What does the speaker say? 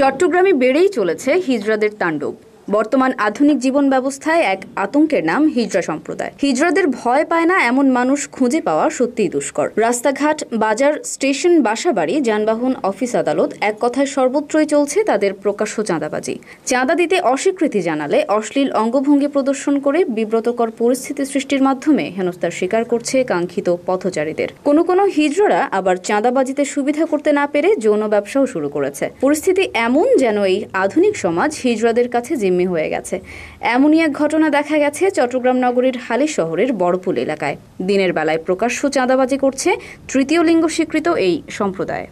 চট্টগ্রামে বেড়েই চলেছে হিজড়াদের তাণ্ডব বর্তমান আধুনিক জীবন ব্যবস্থায় এক আতঙ্কের নাম হিজড়া সম্প্রদায় হিজড়াদের ভয় পায় না এমন মানুষ খুঁজে পাওয়া সত্যিই দুষ্কর রাস্তাঘাট বাজার স্টেশন বাসাবাড়ি যানবাহন অফিস আদালত এক কথায় সর্বত্রই চলছে তাদের প্রকাশ্য চাঁদাবাজি চাঁদা দিতে অস্বীকৃতি জানালে অশ্লীল অঙ্গভঙ্গি প্রদর্শন করে বিব্রতকর পরিস্থিতি সৃষ্টির মাধ্যমে হেনস্থার শিকার করছে কাঙ্ক্ষিত পথচারীদের কোনো কোনো হিজড়ারা আবার চাঁদাবাজিতে সুবিধা করতে না পেরে যৌন ব্যবসাও শুরু করেছে পরিস্থিতি এমন যেন এই আধুনিক সমাজ হিজড়াদের কাছে যে জিম্মি হয়ে গেছে এমনই এক ঘটনা দেখা গেছে চট্টগ্রাম নগরীর হালি শহরের বড়পুল এলাকায় দিনের বেলায় প্রকাশ্য চাঁদাবাজি করছে তৃতীয় লিঙ্গ স্বীকৃত এই সম্প্রদায়